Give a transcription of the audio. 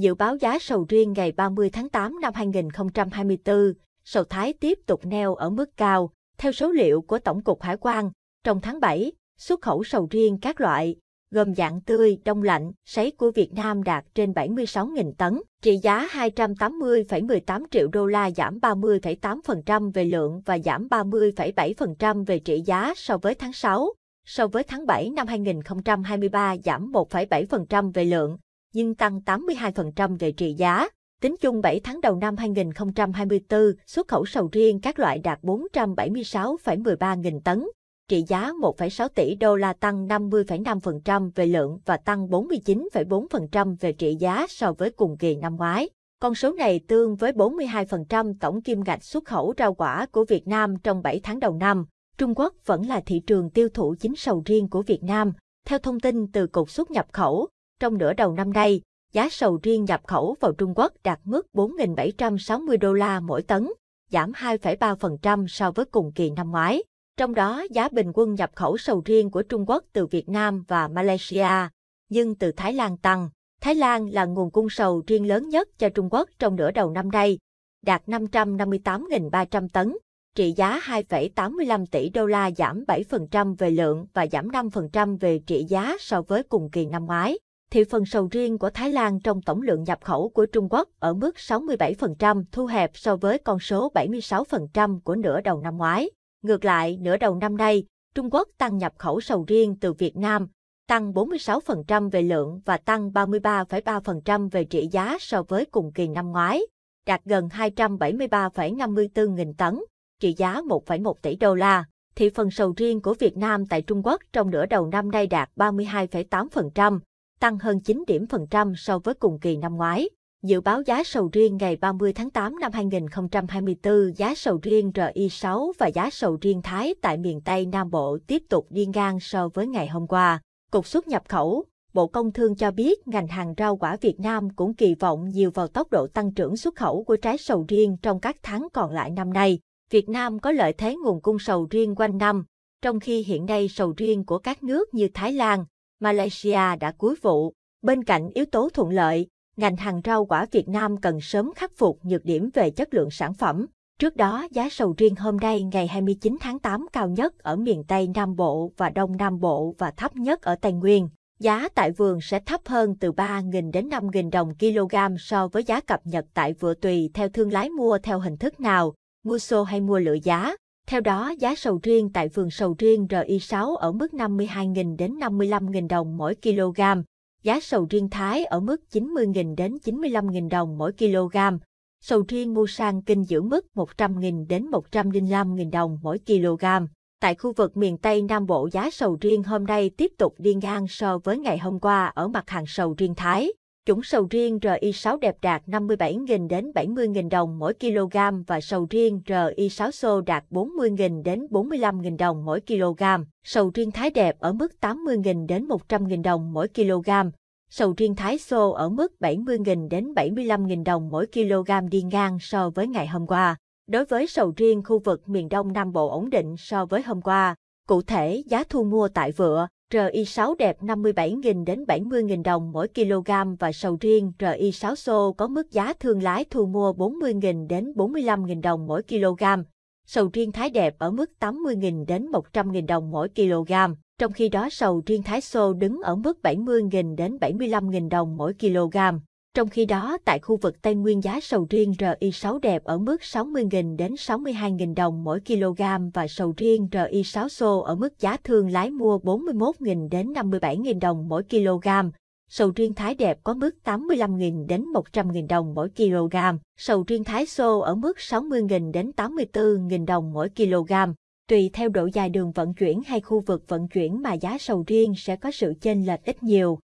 Dự báo giá sầu riêng ngày 30 tháng 8 năm 2024, sầu Thái tiếp tục neo ở mức cao. Theo số liệu của Tổng cục Hải quan, trong tháng 7, xuất khẩu sầu riêng các loại, gồm dạng tươi, đông lạnh, sấy của Việt Nam đạt trên 76.000 tấn, trị giá 280,18 triệu đô la giảm 30,8% về lượng và giảm 30,7% về trị giá so với tháng 6. So với tháng 7 năm 2023 giảm 1,7% về lượng nhưng tăng 82% về trị giá. Tính chung 7 tháng đầu năm 2024, xuất khẩu sầu riêng các loại đạt 476,13 nghìn tấn, trị giá 1,6 tỷ đô la tăng 50,5% về lượng và tăng 49,4% về trị giá so với cùng kỳ năm ngoái. Con số này tương với 42% tổng kim ngạch xuất khẩu rau quả của Việt Nam trong 7 tháng đầu năm. Trung Quốc vẫn là thị trường tiêu thụ chính sầu riêng của Việt Nam. Theo thông tin từ Cục xuất nhập khẩu, trong nửa đầu năm nay, giá sầu riêng nhập khẩu vào Trung Quốc đạt mức 4.760 đô la mỗi tấn, giảm 2,3% so với cùng kỳ năm ngoái. Trong đó giá bình quân nhập khẩu sầu riêng của Trung Quốc từ Việt Nam và Malaysia, nhưng từ Thái Lan tăng. Thái Lan là nguồn cung sầu riêng lớn nhất cho Trung Quốc trong nửa đầu năm nay, đạt 558.300 tấn, trị giá 2,85 tỷ đô la giảm 7% về lượng và giảm 5% về trị giá so với cùng kỳ năm ngoái thì phần sầu riêng của Thái Lan trong tổng lượng nhập khẩu của Trung Quốc ở mức 67% thu hẹp so với con số 76% của nửa đầu năm ngoái. Ngược lại, nửa đầu năm nay, Trung Quốc tăng nhập khẩu sầu riêng từ Việt Nam, tăng 46% về lượng và tăng 33,3% về trị giá so với cùng kỳ năm ngoái, đạt gần 273,54 nghìn tấn, trị giá 1,1 tỷ đô la. Thị phần sầu riêng của Việt Nam tại Trung Quốc trong nửa đầu năm nay đạt 32,8%, tăng hơn 9 điểm phần trăm so với cùng kỳ năm ngoái. Dự báo giá sầu riêng ngày 30 tháng 8 năm 2024, giá sầu riêng RI6 và giá sầu riêng Thái tại miền Tây Nam Bộ tiếp tục đi ngang so với ngày hôm qua. Cục xuất nhập khẩu, Bộ Công Thương cho biết ngành hàng rau quả Việt Nam cũng kỳ vọng nhiều vào tốc độ tăng trưởng xuất khẩu của trái sầu riêng trong các tháng còn lại năm nay. Việt Nam có lợi thế nguồn cung sầu riêng quanh năm, trong khi hiện nay sầu riêng của các nước như Thái Lan, Malaysia đã cuối vụ. Bên cạnh yếu tố thuận lợi, ngành hàng rau quả Việt Nam cần sớm khắc phục nhược điểm về chất lượng sản phẩm. Trước đó, giá sầu riêng hôm nay ngày 29 tháng 8 cao nhất ở miền Tây Nam Bộ và Đông Nam Bộ và thấp nhất ở Tây Nguyên. Giá tại vườn sẽ thấp hơn từ 3.000 đến 5.000 đồng kg so với giá cập nhật tại vừa tùy theo thương lái mua theo hình thức nào, mua xô hay mua lựa giá. Theo đó, giá sầu riêng tại vườn sầu riêng RI6 ở mức 52.000 đến 55.000 đồng mỗi kg, giá sầu riêng Thái ở mức 90.000 đến 95.000 đồng mỗi kg, sầu riêng mua sang kinh giữ mức 100.000 đến 105.000 đồng mỗi kg. Tại khu vực miền Tây Nam Bộ giá sầu riêng hôm nay tiếp tục đi ngang so với ngày hôm qua ở mặt hàng sầu riêng Thái. Chủng sầu riêng RI6 đẹp đạt 57.000 đến 70.000 đồng mỗi kg và sầu riêng RI6 xô đạt 40.000 đến 45.000 đồng mỗi kg. Sầu riêng thái đẹp ở mức 80.000 đến 100.000 đồng mỗi kg. Sầu riêng thái xô ở mức 70.000 đến 75.000 đồng mỗi kg đi ngang so với ngày hôm qua. Đối với sầu riêng khu vực miền Đông Nam Bộ ổn định so với hôm qua, cụ thể giá thu mua tại vựa, RI6 đẹp 57.000 đến 70.000 đồng mỗi kg và sầu riêng RI6 xô có mức giá thương lái thu mua 40.000 đến 45.000 đồng mỗi kg. Sầu riêng thái đẹp ở mức 80.000 đến 100.000 đồng mỗi kg, trong khi đó sầu riêng thái xô đứng ở mức 70.000 đến 75.000 đồng mỗi kg. Trong khi đó, tại khu vực Tây Nguyên giá sầu riêng RI6 đẹp ở mức 60.000 đến 62.000 đồng mỗi kg và sầu riêng RI6 xô ở mức giá thương lái mua 41.000 đến 57.000 đồng mỗi kg. Sầu riêng thái đẹp có mức 85.000 đến 100.000 đồng mỗi kg, sầu riêng thái xô ở mức 60.000 đến 84.000 đồng mỗi kg. Tùy theo độ dài đường vận chuyển hay khu vực vận chuyển mà giá sầu riêng sẽ có sự chênh lệch ít nhiều.